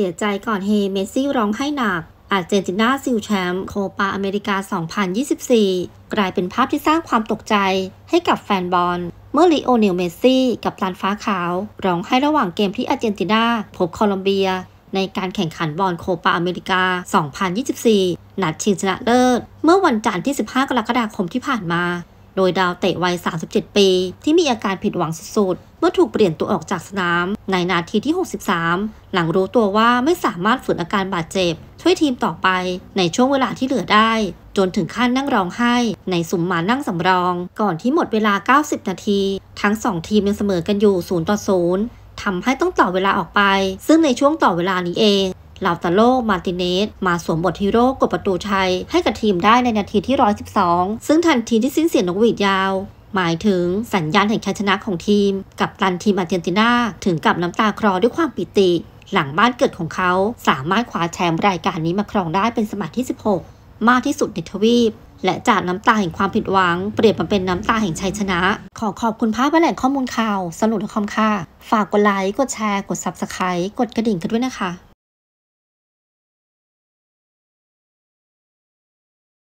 สียใจก่อน เฮเมซี่ร้องไห้หนักอาเจนตินาซิลแชมป์โคปาอเมริกา 2024 กลายเป็นภาพที่สร้างความตกใจให้กับแฟนบอล เมื่อลิโอเนล เมซี่กับลานฟ้าขาว ร้องไห้ระหว่างเกมที่อาเจนตินาพบโคลอมเบีย ในการแข่งขันบอลโคปาอเมริกา 2024 นัดชิงชนะเลิศ เมื่อวันจันทร์ที่ 15 กรกฎาคมที่ผ่านมาโดยดาวเตะวัย 37 ปีที่มีอาการผิดหวังสุดๆ เมื่อถูกเปลี่ยนตัวออกจากสนามในนาทีที่ 63 หลังรู้ตัวว่าไม่สามารถฝืนอาการบาดเจ็บ ช่วยทีมต่อไปในช่วงเวลาที่เหลือได้ จนถึงขั้นนั่งร้องไห้ในสุมมานั่งสำรอง ก่อนที่หมดเวลา 90 นาที ทั้ง 2 ทีมยังเสมอกันอยู่0ต่อ0ทำให้ต้องต่อเวลาออกไป ซึ่งในช่วงต่อเวลานี้เองลาวตาโลมาติเนส มาสวมบทฮีโร่กดประตูชัย ให้กับทีมได้ในนาทีที่ 112 ซึ่งทันทีที่สิ้นเสียงนกหวีดยาว หมายถึงสัญญาณแห่งชัยชนะของทีม กับตันทีมอาร์เจนตินาถึงกับน้ำตาคลอด้วยความปิติ หลังบ้านเกิดของเขาสามารถคว้าแชมป์รายการนี้มาครองได้เป็นสมัยที่ 16 มากที่สุดในทวีป และจากน้ำตาแห่งความผิดหวังเปลี่ยนมาเป็นน้ำตาแห่งชัยชนะ ขอขอบคุณภาพและแหล่งข้อมูลข่าวสนุกคอมค่ะ ฝากกดไลค์ กดแชร์ กดซับสไครต์กดกระดิ่งกันด้วยนะคะ